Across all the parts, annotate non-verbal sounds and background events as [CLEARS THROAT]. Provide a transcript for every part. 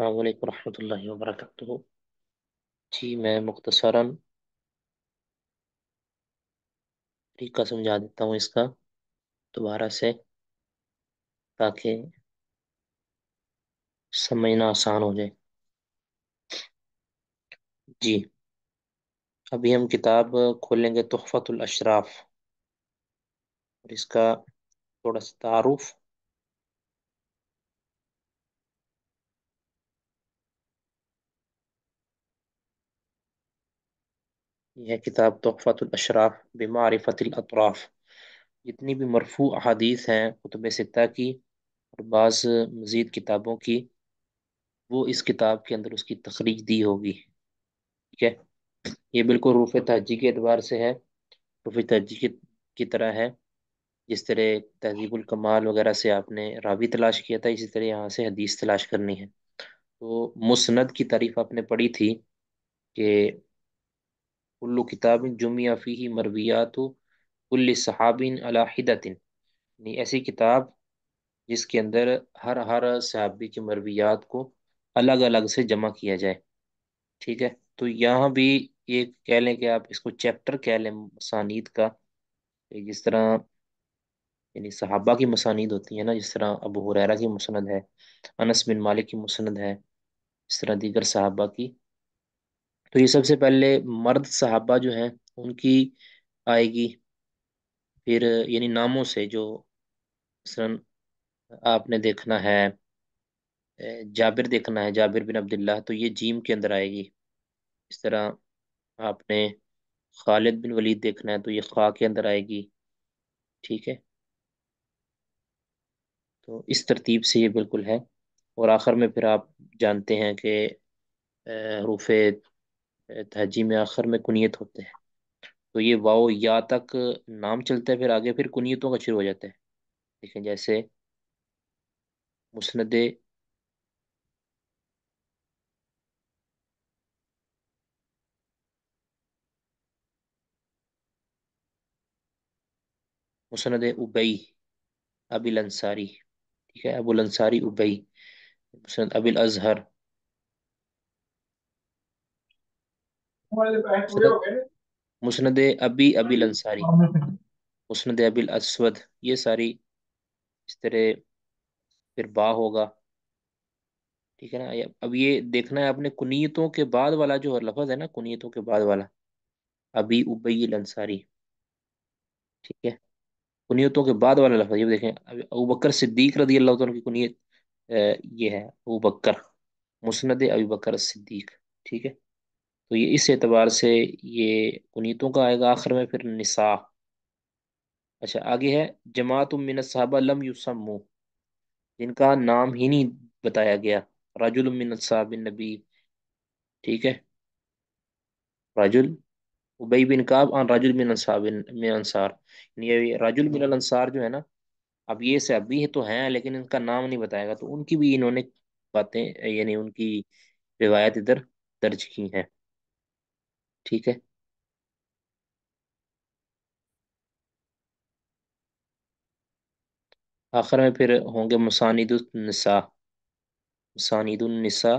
अलैक्म वरक जी मैं मुख्तसरा तरीका समझा देता हूँ इसका दोबारा से ताकि समझना आसान हो जाए जी अभी हम किताब खोलेंगे तहफ़तुलशराफ़ और इसका थोड़ा सा तारुफ़ यह किताब तोहफ़तुलअशराफ अतराफ़ जितनी भी मरफू अहादीस हैं कुतुब सित्ता की और बाज़ मज़ीद किताबों की वो इस किताब के अंदर उसकी तखरीज दी होगी ठीक है ये बिल्कुल रूफ़ तहजी के अतबार से है रूफ़ तहजी की तरह है जिस तरह तहजीबुल कमाल वगैरह से आपने रावी तलाश किया था इसी तरह यहाँ से हदीस तलाश करनी है तो मुसनद की तारीफ आपने पढ़ी थी कि कुल्लु किताबिन जुमिया फ़ी मरवियात कुल्ल सहाबिन अलाहिदतिन यानी ऐसी किताब जिसके अंदर हर हर सहाबी की मरवियात को अलग अलग से जमा किया जाए ठीक है तो यहाँ भी ये कह लें कि आप इसको चैप्टर कह लें मसानीद का जिस तरह यानी सहाबा की मसानीद होती है ना जिस तरह अबू हुरैरा की मुसनद है अनस बिन मालिक की मुसनद है इस तरह दीगर सहाबा की तो ये सबसे पहले मर्द सहाबा जो हैं उनकी आएगी फिर यानी नामों से जो आपने देखना है जाबिर देखना है जाबिर बिन अब्दुल्ला तो ये जीम के अंदर आएगी इस तरह आपने खालिद बिन वलीद देखना है तो ये खा के अंदर आएगी ठीक है तो इस तरतीब से ये बिल्कुल है और आखिर में फिर आप जानते हैं कि हरूफ तहजी में आखिर में कुनीत होते हैं तो ये वाओ या तक नाम चलता है फिर आगे फिर कुनीतों का शुरू हो जाता है देखें जैसे मुस्ंद मुसनद उबई अबिल अंसारी ठीक है अबुल अंसारी उबई मुसनद अबिल अजहर मुस्द अबी अबिल अंसारी हाँ, मुस्नद अबिल असवद ये सारी इस तरह फिर बा होगा ठीक है ना अब ये देखना है आपने कुनीतों के बाद वाला जो लफज है ना कुनीतों के बाद वाला अबी उबई अंसारी ठीक है कुनीतों के बाद वाला लफज ये देखें अबू बकर सिद्दीक रदी अल्लाह की कुनीत ये है अबू बकर मुस्नद अबी बकर सिद्दीक ठीक है तो ये इस एतबार से ये कुनीतों का आएगा आखिर में फिर निसा अच्छा आगे है जमात उमिन साहबा लम युसमू जिनका नाम ही नहीं बताया गया राजुल उमिन साहब नबी ठीक है राजुल उबई बिन काब और राजुल मिन साहब मिन अंसार ये राजुल मिन अंसार जो है ना अब ये से अभी है तो हैं लेकिन इनका नाम नहीं बताएगा तो उनकी भी इन्होंने बातें यानी उनकी रिवायत इधर दर्ज की हैं ठीक है आखिर में फिर होंगे मुसानिदुलनसा मुसानिदुलनसा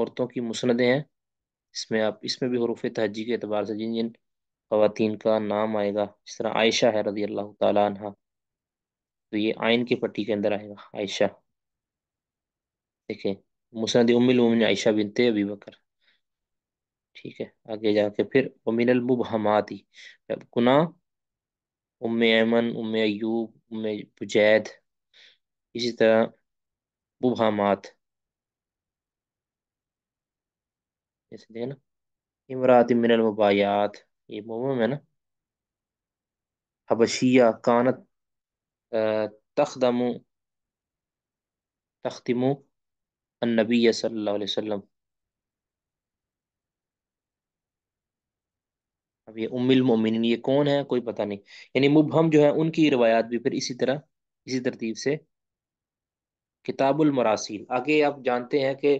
औरतों की मुसनदें हैं इसमें आप इसमें भी हरूफ तहजी के अतबार से जिन जिन खातन का नाम आएगा इस तरह आयशा है रजी अल्लाह तहा तो ये आयन की पट्टी के अंदर आएगा आयशा देखें मुसनद उमिल उमिन आयशा बिनते अभी बकर ठीक है आगे जाके फिर मुब हमादी गुना Umm Ayman Umm Ayyub Umm Buzaid इसी तरह मुबहमात जैसे ना इमरात मिनल मुबायात ये मोम है ना हबशिया कानत तखदमु तख्तिमु नबी सल्लल्लाहु अलैहि वसल्लम अब ये उम्मिल मोमिन ये कौन है कोई पता नहीं यानी मुबहम जो है उनकी रवायात भी फिर इसी तरह इसी तरतीब से किताबुल मरासिल आगे आप जानते हैं कि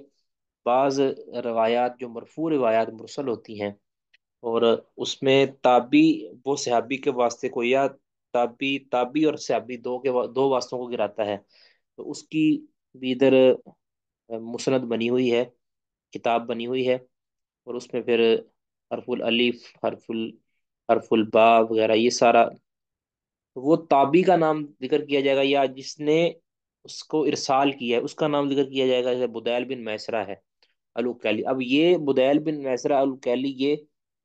बाज़ रवायात जो मरफू रवायात मुरसल होती हैं और उसमें ताबी वो सहाबी के वास्ते को या ताबी ताबी और सहाबी दो के वा, दो वास्तों को गिराता है तो उसकी भी इधर मुसनद बनी हुई है किताब बनी हुई है और उसमें फिर हरफुल अलीफ हरफुल हरफुल बा वगैरह ये सारा तो वो ताबी का नाम जिक्र किया जाएगा या जिसने उसको इरसाल किया है उसका नाम जिक्र किया जाएगा जैसे बुदैल बिन मैसरा है अलुकैली अब ये बुदैल बिन मैसरा अलुकैली ये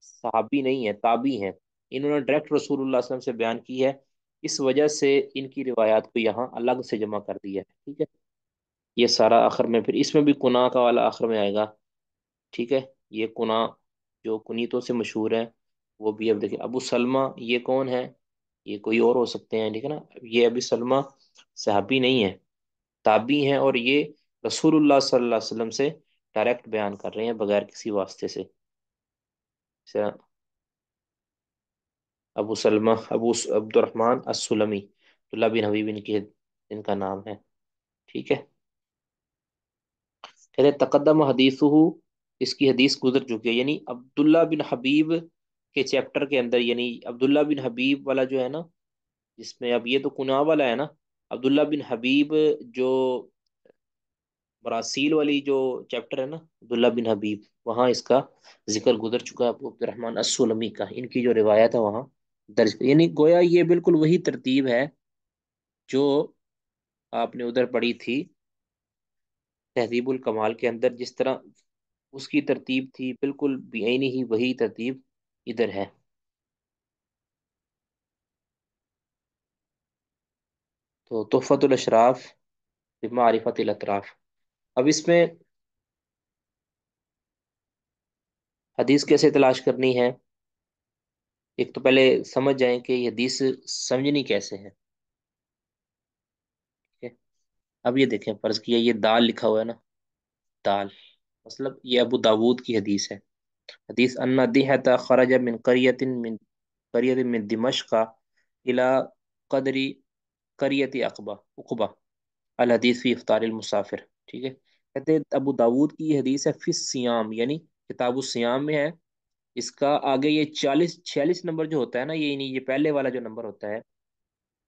सहाबी नहीं है ताबी हैं इन्होंने डायरेक्ट रसूल वसम से बयान की है इस वजह से इनकी रिवायात को यहाँ अलग से जमा कर दिया है ठीक है ये सारा आखिर में फिर इसमें भी कुना का वाला आखिर में आएगा ठीक है ये कुना जो कुनीतों से मशहूर हैं वो भी अब देखिए अबू सलमा ये कौन है ये कोई और हो सकते हैं ठीक है ना ये अभी सलमा सहाबी नहीं है ताबी हैं और ये रसूलुल्लाह सल्लल्लाहु अलैहि वसल्लम से डायरेक्ट बयान कर रहे हैं बगैर किसी वास्ते से अच्छा। अबू सलमा अबू अब्दुलरहमान असलमी अब्दुल्ला बिन हबीब इनके इनका नाम है ठीक है कहते तकदम हदीसू इसकी हदीस गुजर चुकी है यानी अब्दुल्ला बिन हबीब के चैप्टर के अंदर यानी अब्दुल्ला बिन हबीब वाला जो है ना जिसमें अब ये तो कुना वाला है ना अब्दुल्ला बिन हबीब जो बरासील वाली जो चैप्टर है ना अब्दुल्ला बिन हबीब वहाँ इसका जिक्र गुजर चुका है अब्दुलरहमान असलमी का इनकी जो रिवायत है वहाँ दर्ज यानी गोया ये बिल्कुल वही तरतीब है जो आपने उधर पढ़ी थी तहजीबुल कमाल के अंदर जिस तरह उसकी तरतीब थी बिल्कुल बेनी ही वही तरतीब इधर है तो मारिफत अतराफ अब इसमें हदीस कैसे तलाश करनी है एक तो पहले समझ जाएं कि हदीस समझनी कैसे है ठीक है अब ये देखें फ़र्ज़ किया ये दाल लिखा हुआ है ना दाल मतलब ये अबू दाऊद की हदीस है हदीस अन्ना अन्नदीहता खराज मिन करियत मिन करियत मिन का इला कदरी करियत अकबा उकबा अल हदीस फी अफ्तार मुसाफिर ठीक है कहते अबू दाऊद की हदीस है फिस सियाम यानी किताब सियाम में है इसका आगे ये चालीस छियालीस नंबर जो होता है ना ये नहीं ये पहले वाला जो नंबर होता है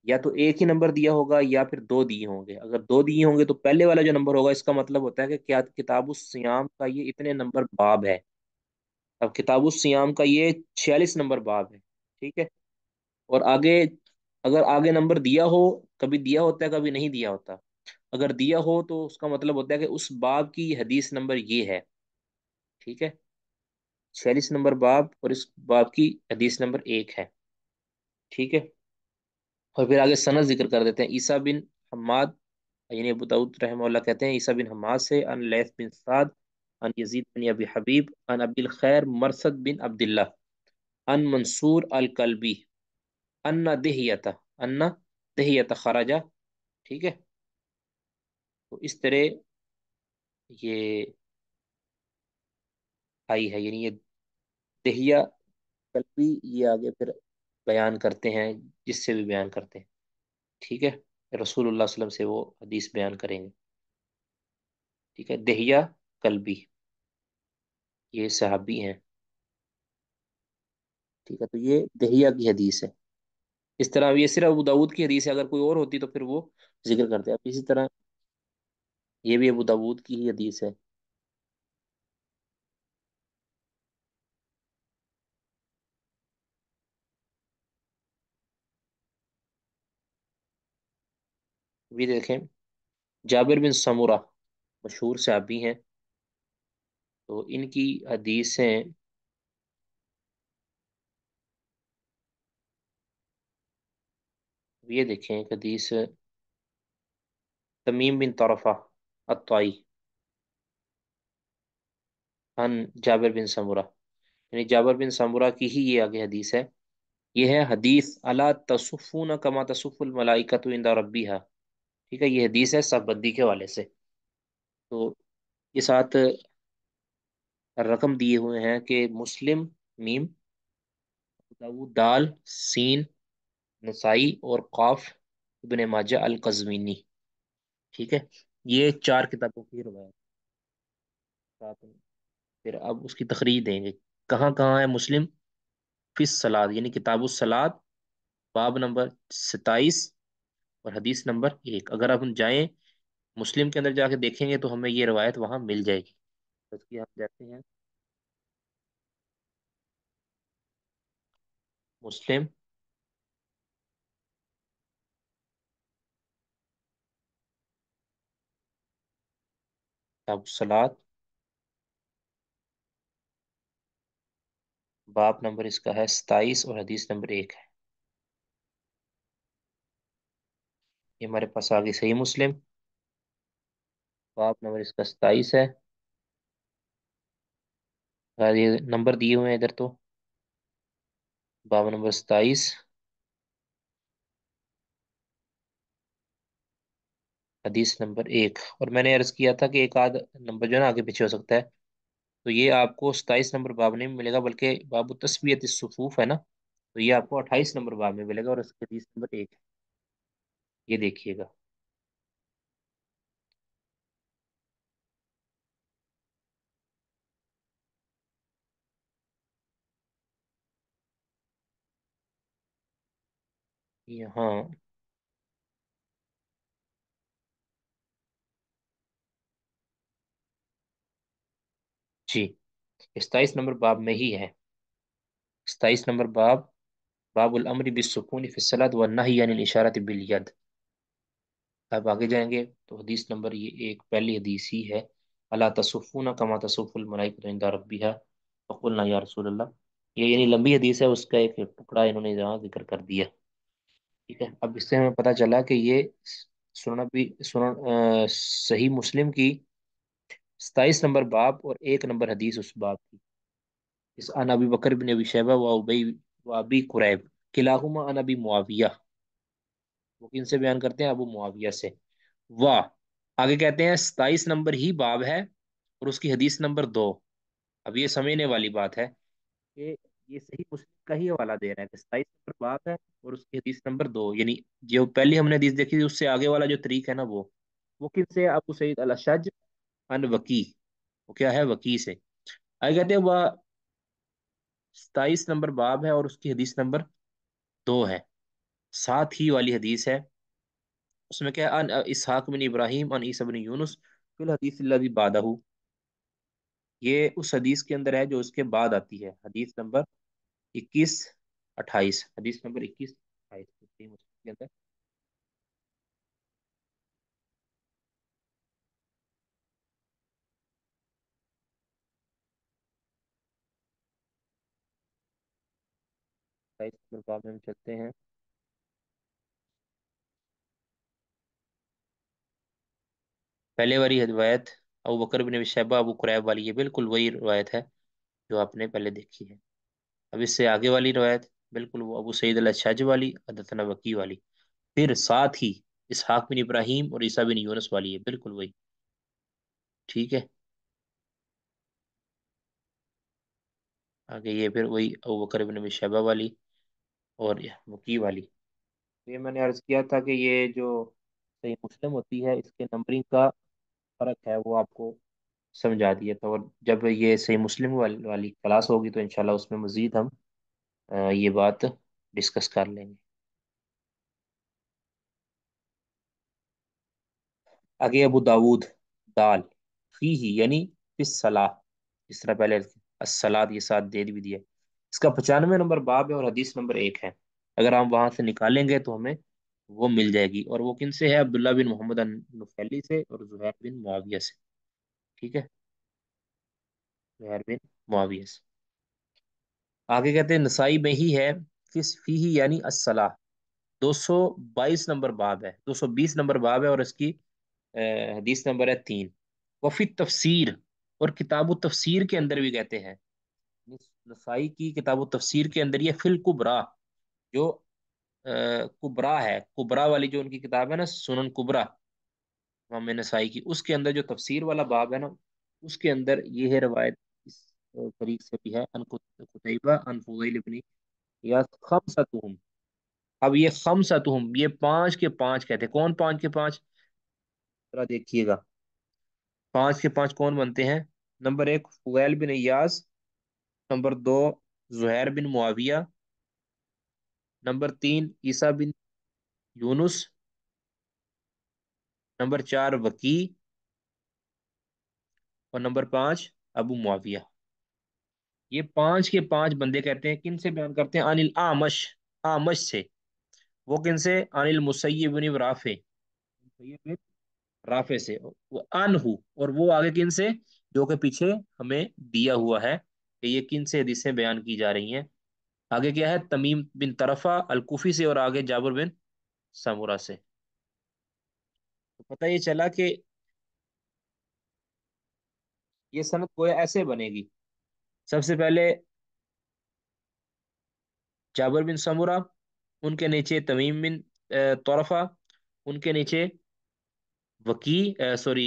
या तो एक ही नंबर दिया होगा या फिर दो दिए होंगे अगर दो दिए होंगे तो पहले वाला जो नंबर होगा इसका मतलब होता है कि क्या किताब उसम का ये इतने नंबर बाब है अब किताब उसम का ये छियालीस नंबर बाब है ठीक है और आगे अगर आगे नंबर दिया हो कभी दिया होता है कभी नहीं दिया होता अगर दिया हो तो उसका मतलब होता है कि उस बाब की हदीस नंबर ये है ठीक है छियालीस नंबर बाब और इस बाब की हदीस नंबर एक है ठीक है और फिर आगे सनद जिक्र कर देते हैं ईसा बिन हमाद यानी अबू दाऊद रहम कहते हैं ईसा बिन हमाद से अन लैस बिन साद अन यजीद बिन अबी हबीब अन अबिल खैर मरसद बिन अब्दुल्ला अन मंसूर अल कलबी अन्ना दहियता अन्ना दहियता खराजा ठीक है तो इस तरह ये आई है यानी ये दहिया कलबी ये आगे फिर बयान करते हैं जिससे भी बयान करते हैं ठीक है रसूल वसल्लम से वो हदीस बयान करेंगे ठीक है दहिया कलबी ये सहाबी हैं ठीक है तो ये दहिया की हदीस है इस तरह ये सिर्फ अबू दाऊद की हदीस है अगर कोई और होती तो फिर वो जिक्र करते अब इसी तरह ये भी अबू दाऊद की ही हदीस है भी देखें जाबिर बिन समूरा मशहूर सहाबी हैं तो इनकी हदीसें ये देखें एक हदीस तमीम बिन तरफा अतवाई अन जाबिर बिन समूरा यानी जाबिर बिन समूरा की ही ये आगे हदीस है यह है हदीस अला तसफ़ून कमा तसफ़ुल मलाइका तो इंदा रबी है ठीक है ये हदीस है साफबंदी के हवाले से तो ये साथ रकम दिए हुए हैं कि मुस्लिम मीम दाल सीन नसाई और काफ इबन माजा अल कजमीनी ठीक है ये चार किताबों की रवायत फिर अब उसकी तकरीर देंगे कहाँ कहाँ है मुस्लिम फिस सलाद यानी किताब सलाद बाब नंबर सताईस और हदीस नंबर एक अगर आप हम जाएँ मुस्लिम के अंदर जाके देखेंगे तो हमें ये रवायत वहाँ मिल जाएगी तो इसकी हम जाते हैं मुस्लिम सलाद बाप नंबर इसका है सताइस और हदीस नंबर एक है ये हमारे पास आ गई सही मुस्लिम बाप तो नंबर इसका सताईस है ये नंबर दिए हुए हैं इधर तो बाप नंबर सताईस हदीस नंबर एक और मैंने अर्ज़ किया था कि एक आध नंबर जो है ना आगे पीछे हो सकता है तो ये आपको सताइस नंबर बाब नहीं मिलेगा बल्कि बाबू तस्वीर सफूफ है ना तो ये आपको अट्ठाईस नंबर बाब में मिलेगा और इसका हदीस नंबर एक है ये देखिएगा यहाँ जी सताइस नंबर बाब में ही है सताइस नंबर बाब बाबुल अमरी बिसकून फिसलत व नाह यानी इशारत बिलियद आप आगे जाएंगे तो हदीस नंबर ये एक पहली हदीस ही है अला तसफ़ून कमा तसफ़ुलमलाइंदा है फ़कुलना या रसूल ये यानी लंबी हदीस है उसका एक टुकड़ा इन्होंने यहाँ जिक्र कर दिया ठीक है अब इससे हमें पता चला कि ये सुनना भी सुन सही मुस्लिम की सताईस नंबर बाप और एक नंबर हदीस उस बाप की इस अनबी बकर बिन अबी शैबा व उबई कुरैब किलाहुमा अनबी मुआविया वो किन से बयान करते हैं अबू मुआविया से वाह आगे कहते हैं सताइस नंबर ही बाब है और उसकी हदीस नंबर दो अब ये समझने वाली बात है कि ये सही मुस्लिम का ही हवाला दे रहे हैं सताइस नंबर बाब है और उसकी हदीस नंबर दो यानी जो पहली हमने हदीस देखी थी उससे आगे वाला जो तरीक है ना वो वो किन से अब सईद अल अशज अन वकी वो क्या है वकी से आगे कहते हैं वह सताइस नंबर बाब है और उसकी हदीस नंबर दो है साथ ही वाली हदीस है उसमें क्या अन इसहाक बिन इब्राहिम अन ईसा बिन यूनुस फिल हदीस लदी बादहू ये उस हदीस के अंदर है जो उसके बाद आती है हदीस नंबर इक्कीस अट्ठाईस हदीस नंबर इक्कीस अट्ठाईस के अंदर में चलते हैं पहले वाली रवायत अबू बकर बिन शैबा अबू कुरैब वाली ये बिल्कुल वही रवायत है जो आपने पहले देखी है अब इससे आगे वाली रवायत बिल्कुल वो अबू सईद अलशाज वाली अदतना वकी वाली फिर साथ ही इसहाक बिन इब्राहिम और ईसा बिन यूनस वाली है बिल्कुल वही ठीक है आगे ये फिर वही अबू बकर बिन शैबा वाली और वकी वाली ये मैंने अर्ज़ किया था कि ये जो सही मुस्लिम होती है इसके नंबरिंग का फ़र्क है वो आपको समझा दिया था तो और जब ये सही मुस्लिम वाल, वाली क्लास होगी तो इंशाल्लाह उसमें मज़ीद हम ये बात डिस्कस कर लेंगे आगे अबू दाऊद दाल फी ही यानी इस सलाह जिस तरह पहले असलाद ये साथ दे भी दिया इसका पचानवे नंबर बाब है और हदीस नंबर एक है अगर हम वहां से निकालेंगे तो हमें वो मिल जाएगी और वो किन से है अब्दुल्ला बिन मोहम्मद नुफैली से और जुहैर बिन मुआविया से ठीक है जुहैर बिन मुआविया से आगे कहते हैं नसाई में ही है फिस फी ही यानी असलाह 222 नंबर बाब है 220 नंबर बाब है और इसकी हदीस नंबर है तीन वफ़ी तफसीर और किताब तफसीर के अंदर भी कहते हैं नसाई की किताब तफसीर के अंदर यह फिलकुबरा जो कुबरा है कुबरा वाली जो उनकी किताब है ना सुनन कुबरा इमाम नसाई की उसके अंदर जो तफसीर वाला बाब है ना उसके अंदर यह रवायत इस तरीक से भी है अब ये खम सतहम ये पाँच के पाँच कहते कौन पाँच के पाँच जरा देखिएगा पाँच के पाँच कौन बनते हैं नंबर एक फुगैल बिन अयास नंबर दो जुहैर बिन मुआविया नंबर तीन ईसा बिन यूनुस नंबर चार वकी और नंबर पांच अबू मुआविया ये पांच के पांच बंदे कहते हैं किन से बयान करते हैं अनिल आमश आमश से वो किन से अनिल मुसैब राफे राफे से वो हु और वो आगे किन से जो के पीछे हमें दिया हुआ है कि ये किन से हदीसें बयान की जा रही हैं आगे क्या है तमीम बिन तरफा अलकूफ़ी से और आगे जाबर बिन सामुरा से तो पता ये चला कि ये सनत गोया ऐसे बनेगी सबसे पहले जाबर बिन समूरा उनके नीचे तमीम बिन तोरफा उनके नीचे वकी सॉरी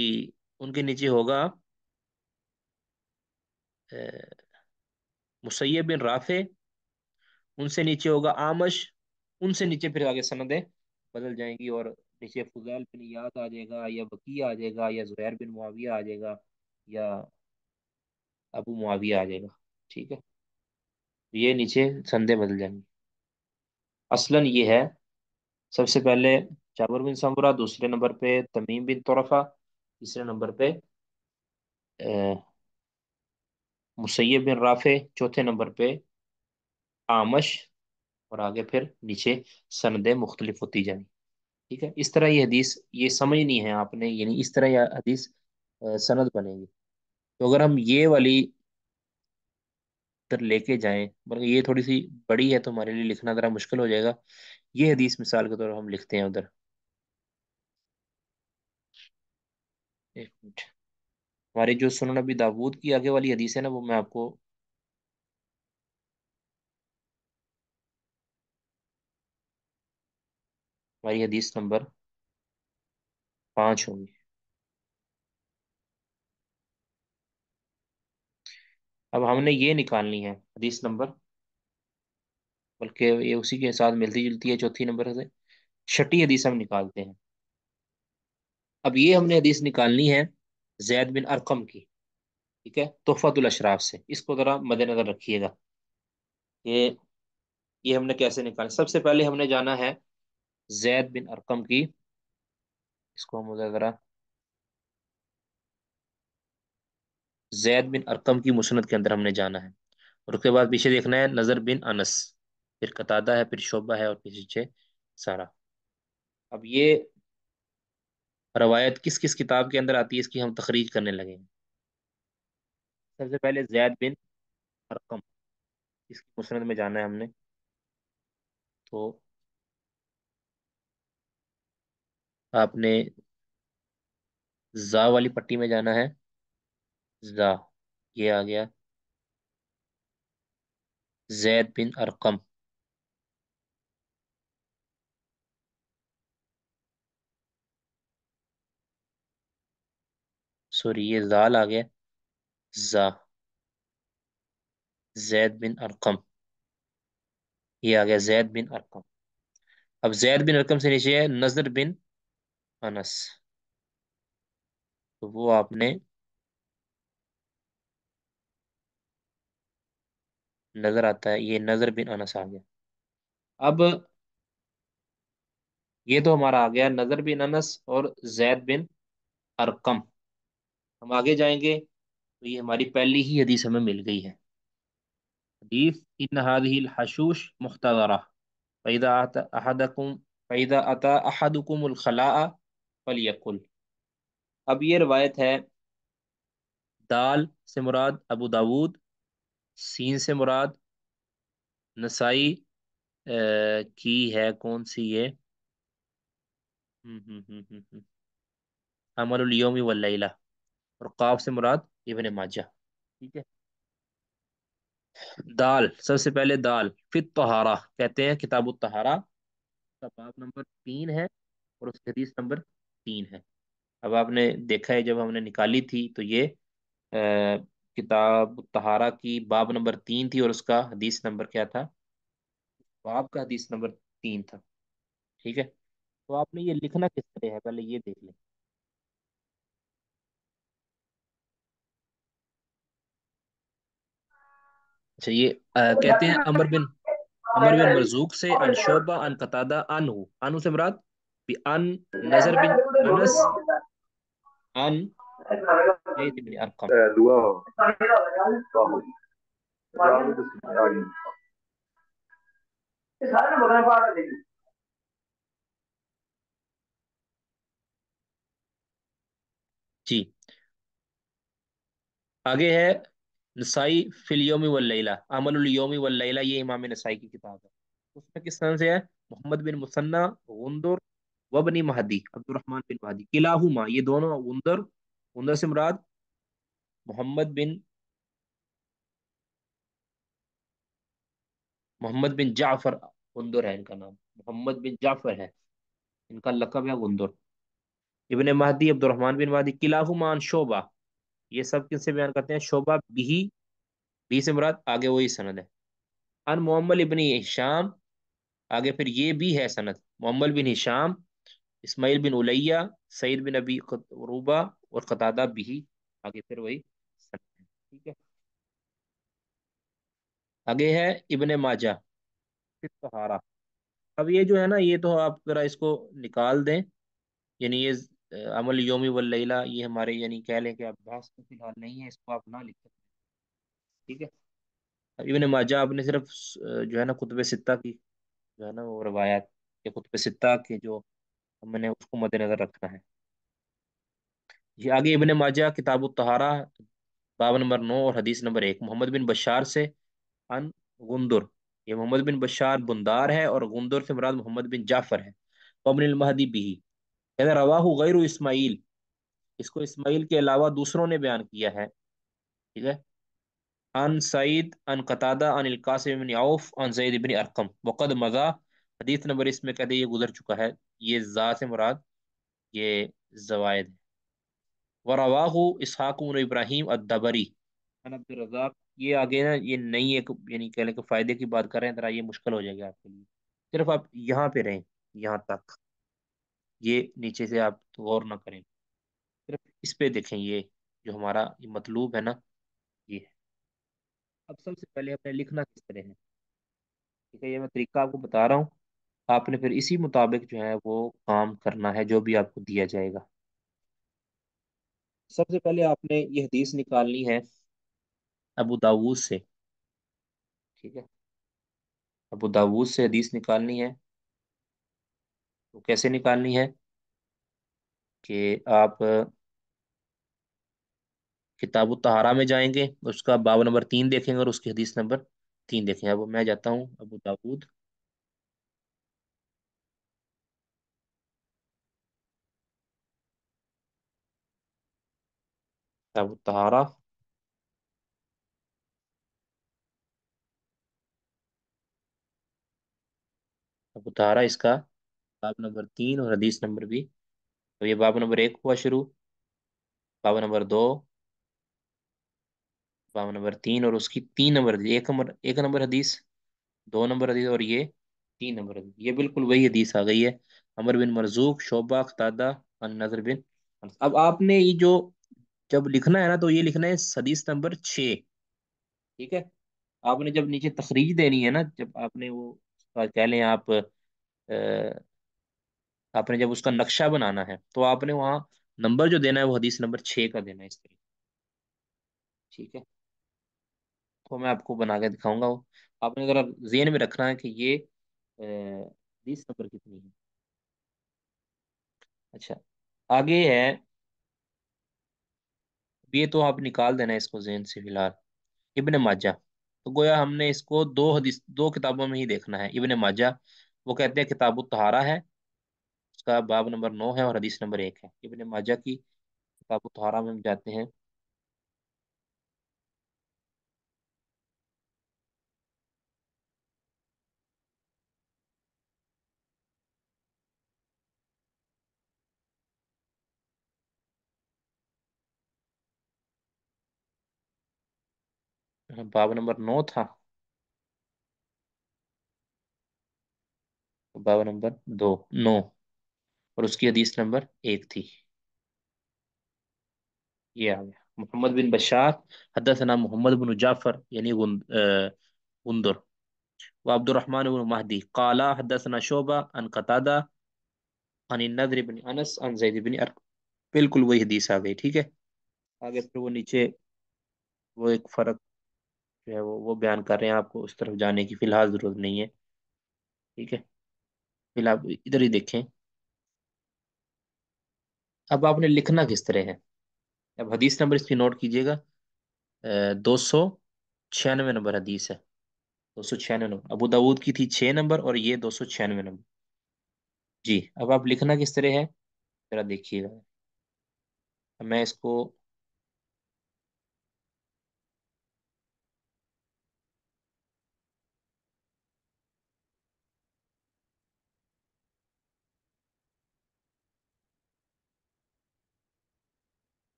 उनके नीचे होगा मुसैब बिन राफे उनसे नीचे होगा आमश उनसे नीचे फिर आगे सनदें बदल जाएंगी और नीचे फुजैल बिन याद आ जाएगा या वकी आ जाएगा या जुहैर बिन मुआविया आ जाएगा या अबू मुआविया आ जाएगा ठीक है ये नीचे संदे बदल जाएंगे असलन ये है सबसे पहले चावर बिन समरा दूसरे नंबर पे तमीम बिन तोरफा तीसरे नंबर पे मुसैब बिन राफे चौथे नंबर पे आमश और आगे फिर नीचे सनदें मुख्तलिफ होती जाएंगी ठीक है इस तरह ये हदीस ये समझ नहीं है आपने यानी इस तरह यह हदीस सनद बनेगी तो अगर हम ये वाली लेके जाएं बल्कि ये थोड़ी सी बड़ी है तो हमारे लिए लिखना ज़रा मुश्किल हो जाएगा ये हदीस मिसाल के तौर पर हम लिखते हैं उधर एक मिनट हमारी जो सुन अभी दाऊद की आगे वाली हदीस है ना वो मैं आपको हमारी हदीस नंबर पांच होगी अब हमने ये निकालनी है हदीस नंबर बल्कि ये उसी के साथ मिलती जुलती है चौथी नंबर से छठी हदीस हम निकालते हैं अब ये हमने हदीस निकालनी है जैद बिन अरकम की ठीक है तोहफ़तुल अशराफ से इसको ज़रा मद्देनजर रखिएगा कि ये हमने कैसे निकाला सबसे पहले हमने जाना है जैद बिन अरकम की इसको हम जरा जैद बिन अरकम की मुसनत के अंदर हमने जाना है और उसके बाद पीछे देखना है नज़र बिन अनस फिर कतादा है फिर शोबा है और पीछे सारा अब ये रवायत किस किस किताब के अंदर आती है इसकी हम तखरीज करने लगे सबसे पहले जैद बिन अरकम इसकी मुसनत में जाना है हमने तो आपने जा वाली पट्टी में जाना है जा ये आ गया जैद बिन अरकम सॉरी ये जाल आ गया जा जैद बिन अरकम ये आ गया जैद बिन अरकम अब जैद बिन अरकम से नीचे है नजर बिन अनस तो वो आपने नजर आता है ये नजर बिन अनस आ गया अब ये तो हमारा आ गया नजर बिन अनस और जैद बिन अरकम हम आगे जाएंगे तो ये हमारी पहली ही हदीस हमें मिल गई है हदीस इन हादिल हशूश मुख्तरा फ़ैदा अहदकुम फ़ैदा आता अहदकुम अलखला फलियकुल अब ये रवायत है दाल से मुराद अबू दाऊद सीन से मुराद नसाई आ, की है कौन सी ये अमलयोमी वल्ला और काफ से मुराद इबन माजा ठीक है दाल सबसे पहले दाल फिर तहारा कहते हैं किताब तहारा का बाब नंबर तीन है और उसके हदीस नंबर तीन है अब आपने देखा है जब हमने निकाली थी तो ये आ, किताब तहारा की बाब नंबर तीन थी और उसका हदीस नंबर क्या था बाब का हदीस नंबर तीन था ठीक है तो आपने ये लिखना किस तरह है पहले ये देख लें अच्छा ये आ, कहते हैं अमर बिन अमर बिन मरजूक से अनशोबा अन कतादा अनु अनु से मराद بأن نزل بالأنس أن يأتي بالأرقام الواو जी आगे है नसाई फिलयोमी वल्लैला अमलयोमी वल्लैला ये इमाम नसाई की किताब है उसमें किस तरह से है मोहम्मद बिन मुसन्ना गुंदुर वबनी महदी अब्दुलरहमान बिन महदी किलाहुमा ये दोनों उंदर उंदर से मुराद मोहम्मद बिन मोहम्मद बिन जाफर उंदर है इनका नाम मोहम्मद बिन जाफर है इनका लकब है उंदर इबन महदी अब्दुलरहमान बिन महदी किलाहुमान शोबा ये सब किससे बयान करते हैं शोबा बिही बी से मुराद आगे वही सनद है अन मोहम्मद इबन हिशाम आगे फिर ये भी है सनद Mohammad bin Hisham Ismail bin Ulayya Saeed bin Abi Aruba और कतादा बिही आगे फिर वही ठीक है आगे है इबन माजा फिर सहारा अब ये जो है ना ये तो आप ज़रा इसको निकाल दें यानी ये अमल योमी वल्लैला ये हमारे यानी कह लें कि अभ्यास तो फिलहाल नहीं है इसको आप ना लिख सकते ठीक है अब इबन माजा आपने सिर्फ जो है ना कुतब सित्ता की जो है ना वो रवायात या कुतब सित्ता के जो मैंने उसको मद्देनजर रखना है ये आगे इबन माजा किताब तहारा बाब नंबर नौ और हदीस नंबर एक मोहम्मद बिन बशार से अन गुंदुर ये मोहम्मद बिन बशार बुंदार है और गुंदुर से मुराद मोहम्मद बिन जाफर है महदी बिही कहते गैर इसमाइल इसको इसमाइल के अलावा दूसरों ने बयान किया है ठीक है अन सईद अन कतादा अन अलकासिम बिन औफ अन जैद बिन अरकम वक़द मज़ा हदीस नंबर इसमें कहते ये गुजर चुका है ये ज़ा से मुराद ये जवायद है वरवाहू इसहाकुन इब्राहिम अदबरी रज़ाक ये आगे ना ये नई एक यानी कह लें कि फ़ायदे की बात कर रहे हैं जरा ये मुश्किल हो जाएगा आपके लिए सिर्फ आप यहाँ पे रहें यहाँ तक ये नीचे से आप गौर ना करें सिर्फ इस पे देखें ये जो हमारा ये मतलूब है ना ये अब सबसे पहले अपने लिखना किस तरह है ठीक है ये मैं तरीका आपको बता रहा हूँ आपने फिर इसी मुताबिक जो है वो काम करना है जो भी आपको दिया जाएगा सबसे पहले आपने ये हदीस निकालनी है अबू दाऊद से ठीक है अबू दाऊद से हदीस निकालनी है तो कैसे निकालनी है कि आप किताब तहारा में जाएंगे उसका बाब नंबर तीन देखेंगे और उसकी हदीस नंबर तीन देखेंगे अब मैं जाता हूँ अबू दाऊद كتاب الطهارة अब उतारा इसका बाब नंबर तीन और हदीस नंबर भी तो ये बाब नंबर एक हुआ शुरू बाब नंबर दो बाब नंबर तीन और उसकी तीन नंबर एक नंबर एक नंबर हदीस दो नंबर हदीस और ये तीन नंबर हदीस ये बिल्कुल वही हदीस आ गई है अमर बिन मरजूक शोबा अख्तादा नजर बिन अब आपने ये जो जब लिखना है ना तो ये लिखना है सदीस नंबर छ ठीक है आपने जब नीचे तखरीज देनी है ना जब आपने वो कह लें आप आ, आपने जब उसका नक्शा बनाना है तो आपने वहाँ नंबर जो देना है वो हदीस नंबर छः का देना है इस तरीके ठीक है तो मैं आपको बना के दिखाऊंगा वो आपने ज़रा जेन में रखना है कि ये हदीस नंबर कितनी है अच्छा आगे है ये तो आप निकाल देना इसको जहन से फिलहाल इबन माजा तो गोया हमने इसको दो हदीस दो किताबों में ही देखना है इबन माजा वो कहते हैं किताब तहारा है उसका बाब नंबर नौ है और हदीस नंबर एक है इबन माजा की किताब तहारा में हम जाते हैं बाब नंबर नौ था बाब नंबर दो नौ और उसकी हदीस नंबर एक थी ये आ गया मोहम्मद बिन बशार हदसना मोहम्मद बिन जाफर यानी गुंदर व अब्दुलरहमान बिन महदी काला हदसना शोबा अन कतादा अन नदर बिन अनस अन जैद बिन अर बिल्कुल वही हदीस आ गई ठीक है आगे फिर वो नीचे वो एक फ़र्क जो है वो वो बयान कर रहे हैं आपको उस तरफ जाने की फ़िलहाल ज़रूरत नहीं है ठीक है फिलहाल इधर ही देखें अब आपने लिखना किस तरह है अब हदीस नंबर इसकी नोट कीजिएगा दो सौ छियानवे नंबर हदीस है दो सौ छियानवे नंबर अबू दाऊद की थी छः नंबर और ये दो सौ छियानवे नंबर जी अब आप लिखना किस तरह है ज़रा देखिएगा मैं इसको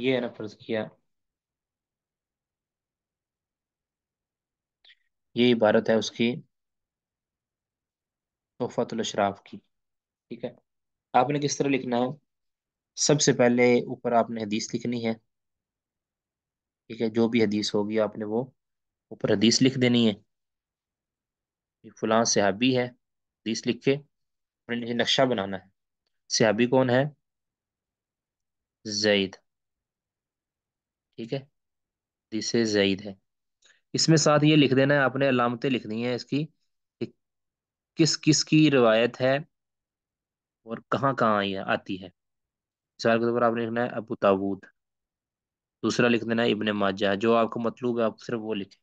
ये है ना फर्ज किया ये इबारत है उसकी तोहफतुलशराफ की ठीक है आपने किस तरह लिखना है सबसे पहले ऊपर आपने हदीस लिखनी है ठीक है जो भी हदीस होगी आपने वो ऊपर हदीस लिख देनी है फलां सहाबी है हदीस लिख के अपने नीचे नक्शा बनाना है सहाबी कौन है जैद ठीक है जिसे जईद है इसमें साथ ये लिख देना है आपने अलामतें लिखनी है इसकी कि किस किस की रवायत है और कहाँ कहाँ आई है आती है मिसाल के तौर पर आपने लिखना है अबू ताबूद दूसरा लिख देना है इबन माजा जो आपको मतलूब है आप सिर्फ वो लिखें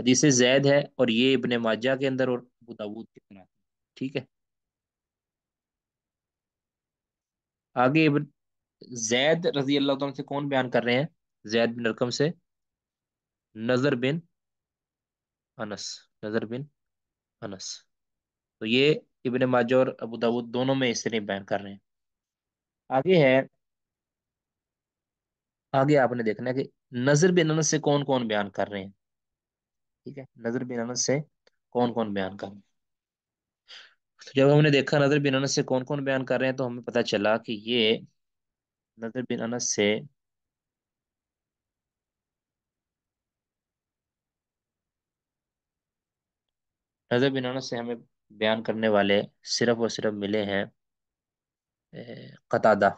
हदीस जैद है और ये इबन माजा के अंदर और अबू ताबूद के अंदर ठीक है आगे इबन जैद रजी अल्लाह से कौन बयान कर रहे हैं जैद बिन रकम से नज़र बिन अनस नज़र बिन अनस तो ये इबन माजो और अबू दाऊद दोनों में इसे नहीं बयान कर रहे हैं आगे है आगे आपने देखना है कि नजर बिन अनस से कौन कौन बयान कर रहे हैं ठीक है नजर बिन अनस से कौन कौन बयान कर रहे हैं तो जब हमने देखा नजर बिन अनस से कौन कौन बयान कर रहे हैं तो हमें पता चला कि ये Nadir bin Anas से नजर बिन अनस से हमें बयान करने वाले सिर्फ और सिर्फ मिले हैं कतादा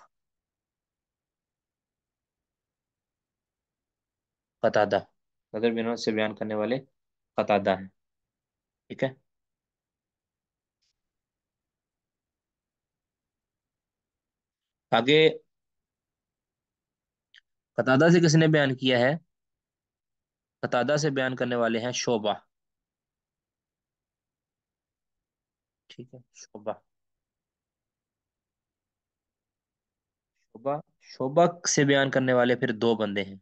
कतादा नजर बिन अनस से बयान करने वाले कतादा हैं ठीक है आगे कतादा से किसने बयान किया है कतादा से बयान करने वाले हैं शोभा ठीक है शोभा शोभा शोभा से बयान करने वाले फिर दो बंदे हैं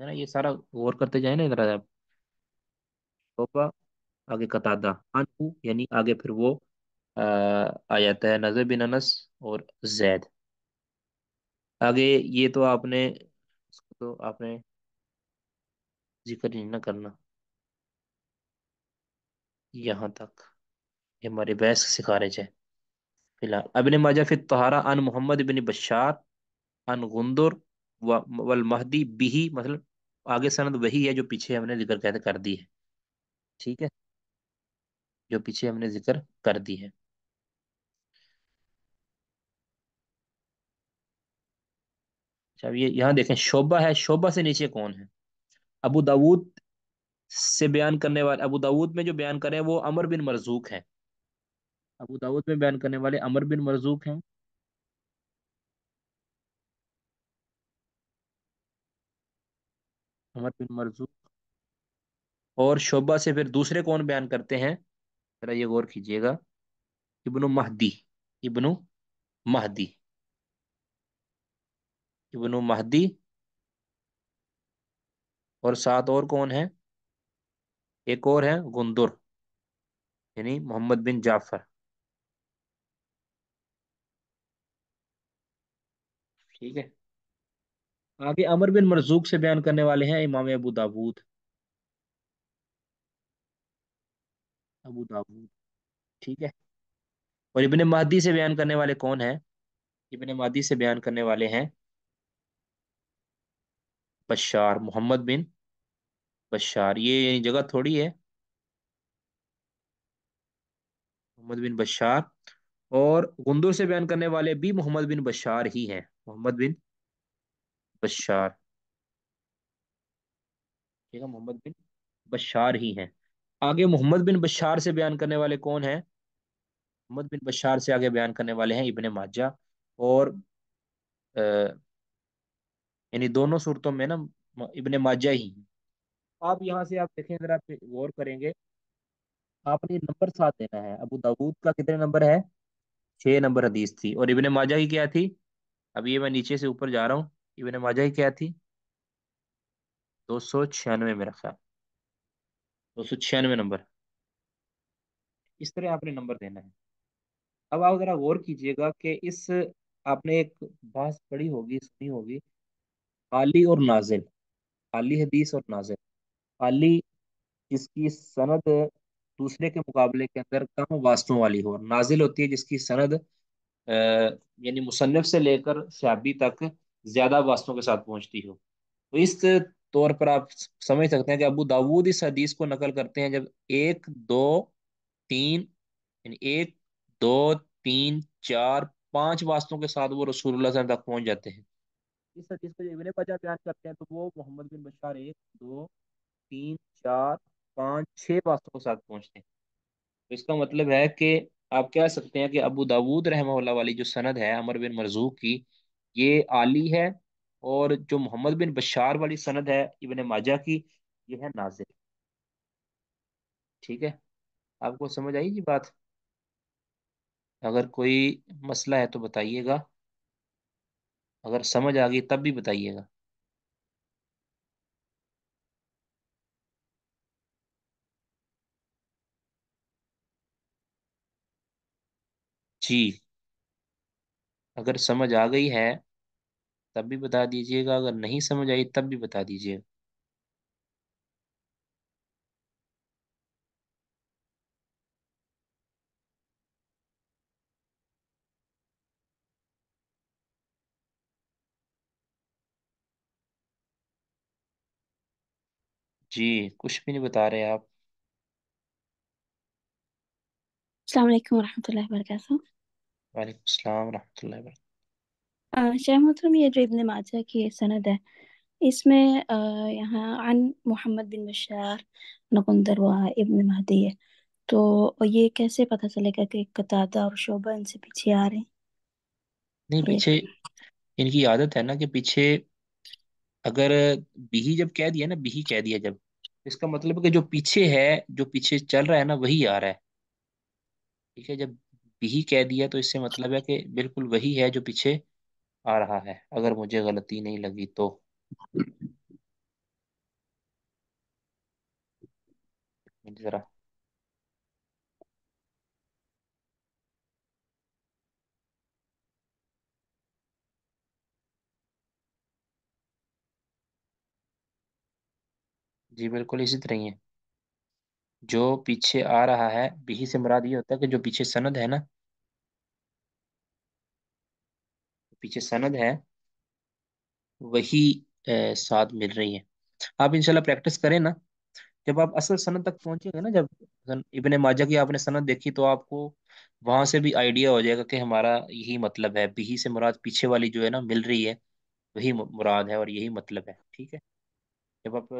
है ना ये सारा गौर करते जाए ना इधर आप शोभा आगे कतादा अनु यानी आगे फिर वो आ जाता है नजर बिन अनस और जैद आगे ये तो आपने इसको तो आपने जिक्र नहीं ना करना यहाँ तक ये हमारे बहस से खारिज है फिलहाल अबिन माजा फिर तहारा अन मोहम्मद बिन बशार अन गुंदुर वल महदी बिही मतलब आगे सनद वही है जो पीछे हमने जिक्र कर दी है ठीक है जो पीछे हमने जिक्र कर दी है अच्छा ये यहाँ देखें शोबा है शोबा से नीचे कौन है अबू दाऊद से बयान करने वाले अबू दाऊद में जो बयान करें वो अमर बिन मरजूक हैं अबू दाऊद में बयान करने वाले अमर बिन मरजूक हैं अमर बिन मरजूक और शोबा से फिर दूसरे कौन बयान करते हैं जरा ये गौर कीजिएगा इब्नु महदी इब्नु महदी इबन महदी और सात और कौन है एक और है गुंदुर यानी मोहम्मद बिन जाफर ठीक है आगे अमर बिन मरजूक से बयान करने वाले हैं इमाम अबू दाबूद अबू दाबूद ठीक है और इबन महदी से बयान करने वाले कौन है इबन महदी से बयान करने वाले हैं बशार मोहम्मद बिन बशार ये जगह थोड़ी है मोहम्मद बिन बशार और गुंदूर से बयान करने वाले भी मोहम्मद बिन बशार ही हैं मोहम्मद बिन बशार ठीक है मोहम्मद बिन बशार ही हैं आगे मोहम्मद बिन बशार से बयान करने वाले कौन हैं मोहम्मद बिन बशार से आगे बयान करने वाले हैं इबन माजा और आ, यानी दोनों सूरतों में ना इबन माजा ही आप यहाँ से आप देखें जरा गौर करेंगे आपने नंबर साथ देना है अबू दाऊद का कितने नंबर है छः नंबर हदीस थी और इबन माजा ही क्या थी अब ये मैं नीचे से ऊपर जा रहा हूँ इबन माजा ही क्या थी दो सौ छियानवे मेरा ख्याल दो सौ छियानवे नंबर इस तरह आपने नंबर देना है अब आप ज़रा गौर कीजिएगा कि इस आपने एक बात पढ़ी होगी सुनी होगी आली और नाजिल आली हदीस और नाजिल आली जिसकी सनद दूसरे के मुकाबले के अंदर कम वास्तों वाली हो नाजिल होती है जिसकी सनद यानी मुसनफ़ से लेकर शाबी तक ज़्यादा वास्तों के साथ पहुंचती हो तो इस तौर पर आप समझ सकते हैं कि अबू दाऊद इस हदीस को नकल करते हैं जब एक दो तीन यानी एक दो तीन चार पांच वास्तों के साथ वो रसूलुल्लाह तक पहुंच जाते हैं इस हदीस को इबन बजा बयान करते हैं तो वो मोहम्मद बिन बशार एक दो तीन चार पाँच छः वास्तों के साथ पहुँचते हैं तो इसका मतलब है कि आप कह सकते हैं कि अबू दाऊद रहमा वाली जो सनद है अमर बिन मरजूक की ये आली है और जो मोहम्मद बिन बशार वाली सनद है इबन माजा की ये है नाजिर ठीक है आपको समझ आई ये बात अगर कोई मसला है तो बताइएगा अगर समझ आ गई तब भी बताइएगा जी अगर समझ आ गई है तब भी बता दीजिएगा अगर नहीं समझ आई तब भी बता दीजिएगा जी कुछ भी नहीं बता रहे आप अस्सलाम वालेकुम वरहमतुल्लाहि वालेकुम अस्सलाम वरहमतुल्लाहि वबरकातुहू अ, मोहतरम ये जो इब्ने माजा की सनद है इसमें यहाँ अन मोहम्मद बिन बशार नकुंदर व इब्ने महदी है तो ये कैसे पता चलेगा कि कतादा और शोबा इनसे पीछे आ रहे नहीं हैं तो ये पीछे इनकी आदत है ना कि पीछे अगर बिही जब कह दिया ना बिही कह दिया जब इसका मतलब कि जो पीछे है जो पीछे चल रहा है ना वही आ रहा है ठीक है जब बिही कह दिया तो इससे मतलब है कि बिल्कुल वही है जो पीछे आ रहा है अगर मुझे गलती नहीं लगी तो [CLEARS THROAT] जरा जी बिल्कुल इसी तरह ही है जो पीछे आ रहा है बिही से मुराद ये होता है कि जो पीछे सनद है ना पीछे सनद है वही ए, साथ मिल रही है आप इंशाल्लाह प्रैक्टिस करें ना जब आप असल सनद तक पहुंचेंगे ना जब इबन माजा की आपने सनद देखी तो आपको वहां से भी आइडिया हो जाएगा कि हमारा यही मतलब है बिही से मुराद पीछे वाली जो है ना मिल रही है वही मुराद है और यही मतलब है ठीक है जब आप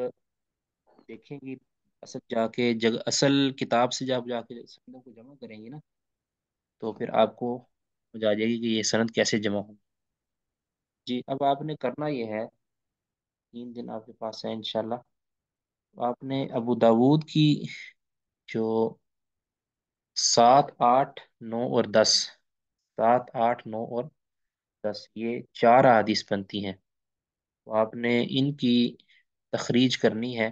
देखेंगे असल जाके जग असल किताब से जब जाके सनदों को जमा करेंगे ना तो फिर आपको समझ आ जाएगी कि ये सनद कैसे जमा हो जी अब आपने करना ये है तीन दिन आपके पास है इनशाला तो आपने अबू दाऊद की जो सात आठ नौ और दस सात आठ नौ और दस ये चार आदिश बनती हैं तो आपने इनकी तखरीज करनी है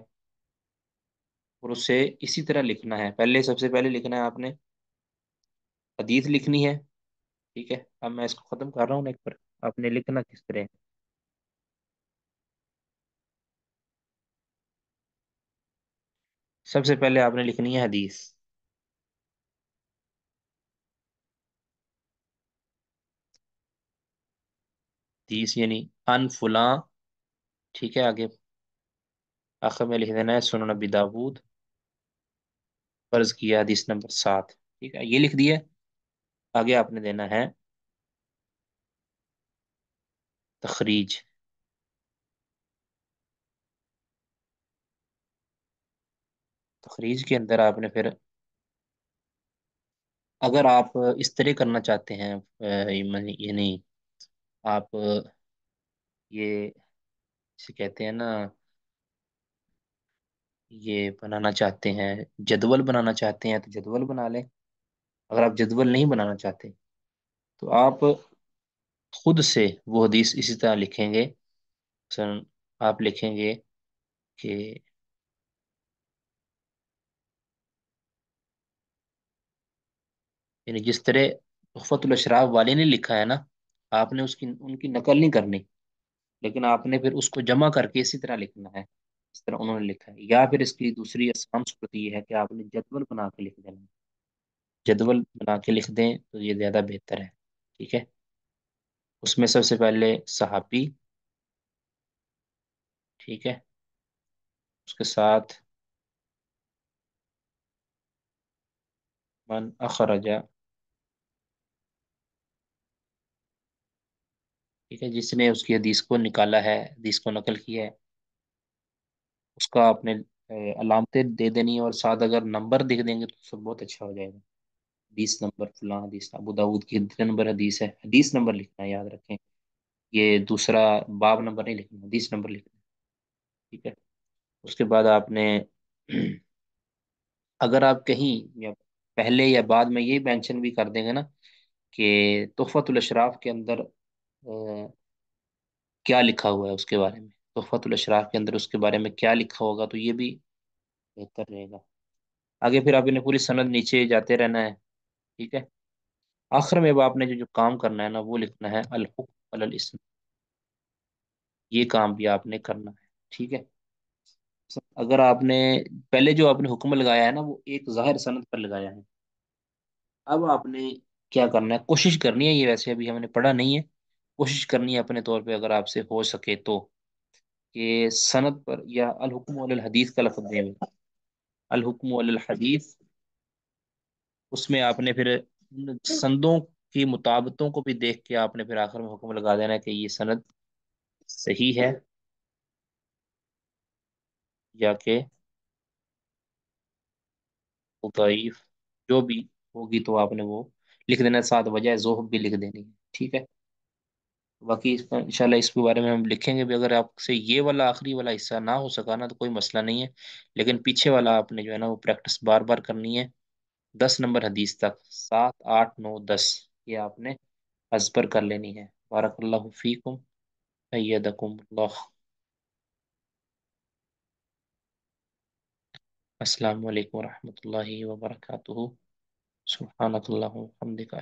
और उसे इसी तरह लिखना है पहले सबसे पहले लिखना है आपने हदीस लिखनी है ठीक है अब मैं इसको ख़त्म कर रहा हूँ एक पर आपने लिखना किस तरह है सबसे पहले आपने लिखनी है हदीस हदीस यानी अन फुला ठीक है आगे आखिर में लिख देना है सुन नबी दाऊद फर्ज किया हदीस नंबर सात ठीक है ये लिख दिए आगे आपने देना है तखरीज तखरीज के अंदर आपने फिर अगर आप इस तरह करना चाहते हैं यानी आप ये कहते हैं ना ये बनाना चाहते हैं जदवल बनाना चाहते हैं तो जदवल बना लें अगर आप जदवल नहीं बनाना चाहते तो आप खुद से वो हदीस इसी तरह लिखेंगे सर आप लिखेंगे कि यानी जिस तरह तहफतुल वाले ने लिखा है ना आपने उसकी उनकी नकल नहीं करनी लेकिन आपने फिर उसको जमा करके इसी तरह लिखना है इस तरह उन्होंने लिखा है या फिर इसकी दूसरी आसान स्कृति है कि आपने जदवल बना के लिख देना जदवल बना के लिख दें तो ये ज़्यादा बेहतर है ठीक है उसमें सबसे पहले सहापी ठीक है उसके साथ मन अखरजा ठीक है जिसने उसकी हदीस को निकाला है हदीस को नकल किया है उसका आपने अलामतें दे देनी है और साथ अगर नंबर लिख देंगे तो सब बहुत अच्छा हो जाएगा हदीस नंबर फलां हदीस अबू दाऊद की हदीस नंबर हदीस है हदीस नंबर लिखना याद रखें ये दूसरा बाब नंबर नहीं लिखना हदीस नंबर लिखना ठीक है उसके बाद आपने अगर आप कहीं या पहले या बाद में ये मैंशन भी कर देंगे ना कि तोहफ़तुल अशराफ के अंदर आ, क्या लिखा हुआ है उसके बारे में तोहफ़तुलशराफ़ के अंदर उसके बारे में क्या लिखा होगा तो ये भी बेहतर रहेगा आगे फिर आपने पूरी सनद नीचे जाते रहना है ठीक है आखिर में अब आपने जो जो काम करना है ना वो लिखना है अलहुक अलस्म ये काम भी आपने करना है ठीक है अगर आपने पहले जो आपने हुक्म लगाया है ना वो एक ज़ाहिर सनद पर लगाया है अब आपने क्या करना है कोशिश करनी है ये वैसे अभी हमने पढ़ा नहीं है कोशिश करनी है अपने तौर पे अगर आपसे हो सके तो कि सनत पर या अलहुकम हदीस का लफ्ज़ दें अलहुकम हदीस उसमें आपने फिर संदों की मुताबतों को भी देख के आपने फिर आखिर में हुक्म लगा देना कि ये सनत सही है या के जो भी होगी तो आपने वो लिख देना साथ वजह जोहब भी लिख देनी है ठीक है बाकी इसमें इंशाल्लाह इसके बारे में हम लिखेंगे भी अगर आपसे ये वाला आखिरी वाला हिस्सा ना हो सका ना तो कोई मसला नहीं है लेकिन पीछे वाला आपने जो है ना वो प्रैक्टिस बार बार करनी है दस नंबर हदीस तक सात आठ नौ दस ये आपने असबर कर लेनी है बारकल्ला फ़ीकुम अयदकुम अल्लाम वरहमल वर्का सुबहानकल्ला हमदिका